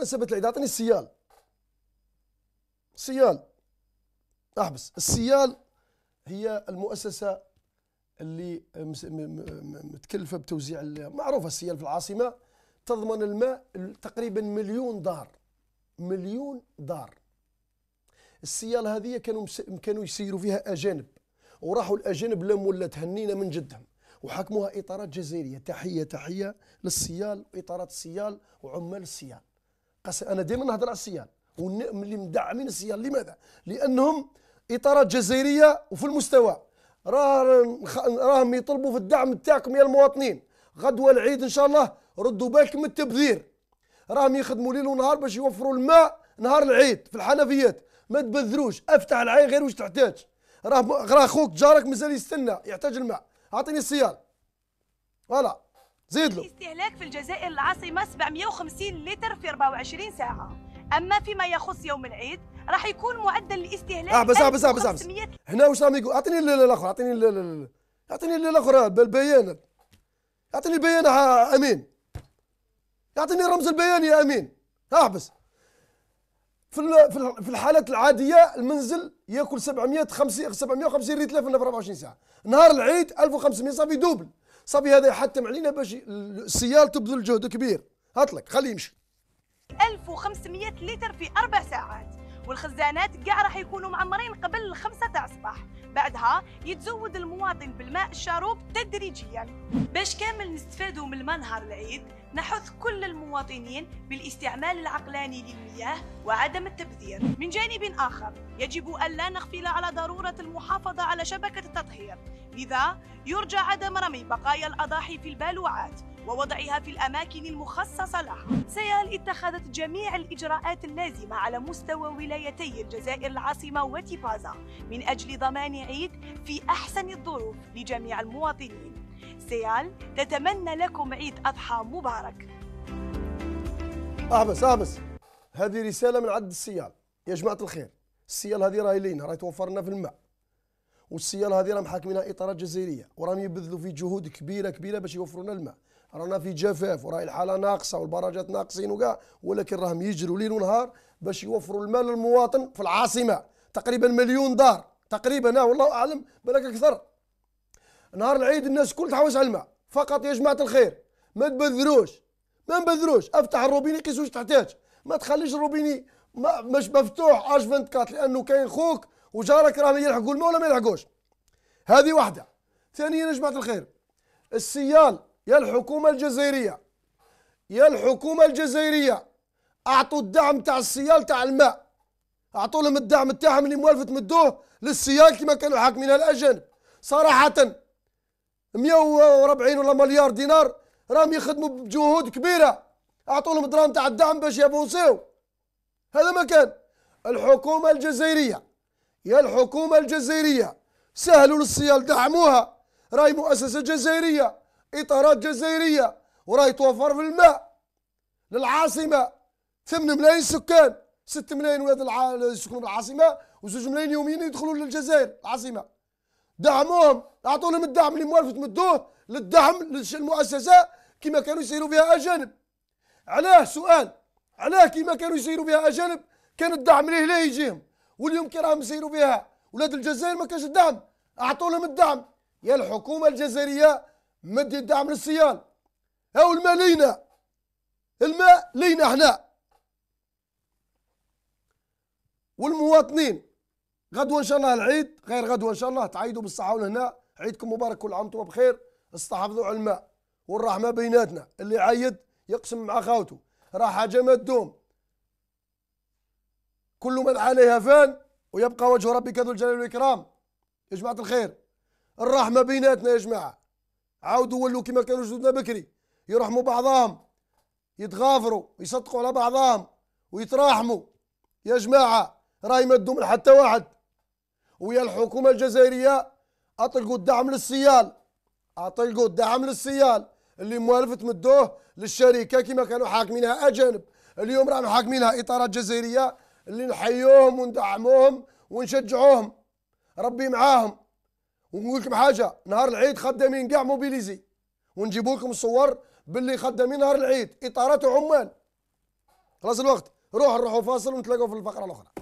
مناسبة العيد عطيني السيال سيال أحبس السيال هي المؤسسة اللي متكلفة بتوزيع معروفة السيال في العاصمة تضمن الماء تقريبا مليون دار مليون دار السيال هذه كانوا كانوا يسيروا فيها أجانب وراحوا الأجانب لم ولا تهنينا من جدهم وحكموها اطارات جزائريه تحيه تحيه للسيال واطارات السيال وعمال السيال قص... انا دائما نهضر على السيال واللي مدعمين السيال لماذا؟ لانهم اطارات جزائريه وفي المستوى راهم راهم يطلبوا في الدعم تاعكم يا المواطنين غدوه العيد ان شاء الله ردوا بالكم من التبذير راهم يخدموا ليل ونهار باش يوفروا الماء نهار العيد في الحنفيات ما تبذروش افتح العين غير واش تحتاج راه راه خوك جارك مازال يستنى يحتاج الماء اعطيني السيال فوالا زيد له استهلاك في الجزائر العاصمة 750 لتر في 24 ساعة أما فيما يخص يوم العيد راح يكون معدل الاستهلاك اه بس آه، بس آه، بس آه، بس هنا واش راهم يقول اعطيني الاخر اعطيني اعطيني الاخر البيان اعطيني البيان امين اعطيني الرمز البياني يا امين احبس في في الحالات العاديه المنزل ياكل 750 750 ريت في 24 ساعه نهار العيد 1500 صافي دوبل صبي هذا يحتم علينا باش السيال تبذل جهد كبير هاتلك خليه يمشي 1500 لتر في اربع ساعات والخزانات كاع راح يكونوا معمرين قبل 5 بعدها يتزود المواطن بالماء الشاروب تدريجيا باش كامل نستفادوا من المنهر العيد نحث كل المواطنين بالاستعمال العقلاني للمياه وعدم التبذير من جانب آخر يجب ألا نغفل على ضرورة المحافظة على شبكة التطهير لذا يرجى عدم رمي بقايا الأضاحي في البالوعات ووضعها في الأماكن المخصصة لها سيال اتخذت جميع الإجراءات اللازمة على مستوى ولايتي الجزائر العاصمة وتيبازا من أجل ضمان عيد في أحسن الظروف لجميع المواطنين سيال تتمنى لكم عيد أضحى مبارك أحبس أحبس هذه رسالة من عد السيال يا جماعة الخير السيال هذه راهي لينا راهي توفرنا في الماء والسيال هذه راهي محاكمينها اطارات جزائريه وراهم يبذلوا في جهود كبيره كبيره باش يوفروا لنا الماء رانا في جفاف وراهي الحاله ناقصه والبراجات ناقصين وكاع ولكن راهم يجروا ليل ونهار باش يوفروا المال للمواطن في العاصمه تقريبا مليون دار تقريبا والله اعلم بلاك اكثر نهار العيد الناس كل تحوس على الماء فقط يا جماعه الخير ما تبذروش ما نبذروش افتح الروبيني قيس واش تحتاج ما تخليش الروبيني ما مش مفتوح اش 24 لانه كاين خوك وجارك راه يلحقوا الماء ولا ما يلحقوش هذه واحده ثانيا يا جماعه الخير السيال يا الحكومة الجزائرية يا الحكومة الجزائرية أعطوا الدعم تاع السيال تاع الماء أعطوا لهم الدعم تاعهم اللي موالفة مدوه للسيال كما كانوا حاكمينها الأجانب صراحة 140 ولا مليار دينار راهم يخدموا بجهود كبيرة أعطوا لهم دراهم تاع الدعم باش يفونسيو هذا ما كان الحكومة الجزائرية يا الحكومة الجزائرية سهلوا للسيال دعموها راهي مؤسسة جزائرية اطارات جزائريه وراه يتوفر في الماء للعاصمه 8 ملايين سكان 6 ملايين ولاد يسكنوا بالعاصمه و2 ملايين يوميا يدخلوا للجزائر العاصمه دعموهم اعطوا لهم الدعم اللي موالف تمدوه للدعم للمؤسسه كما كانوا يسيروا بها اجانب علاه سؤال علاه كما كانوا يسيروا بها اجانب كان الدعم ليه لا يجيهم واليوم كي راهم يسيروا بها ولاد الجزائر ما كانش الدعم اعطوا لهم الدعم يا الحكومه الجزائريه مد الدعم للصيان او الماء لينا الماء لينا احنا والمواطنين غدوه ان شاء الله العيد غير غدوه ان شاء الله تعيدوا بالصحه والهنا عيدكم مبارك كل عام وانتم بخير استحافظوا على الماء والرحمه بيناتنا اللي عيد يقسم مع خاوته راح حاجه ما تدوم كل من عليها فان ويبقى وجه ربك ذو الجلال والاكرام يا جماعه الخير الرحمه بيناتنا يا جماعه عاودوا ولوا كما كانوا جدودنا بكري يرحموا بعضهم يتغافروا يصدقوا على بعضهم ويتراحموا يا جماعة راهي ما تدوم حتى واحد ويا الحكومة الجزائرية أطلقوا الدعم للسيال أطلقوا الدعم للسيال اللي موالف تمدوه للشركة كما كانوا حاكمينها أجانب اليوم راهم حاكمينها إطارات جزائرية اللي نحيوهم وندعموهم ونشجعوهم ربي معاهم ونقول لكم حاجه نهار العيد خدامين كاع موبيليزي ونجيب لكم الصور باللي خدامين نهار العيد اطارات وعمال خلاص الوقت روح نروحوا فاصل ونتلاقوا في الفقره الاخرى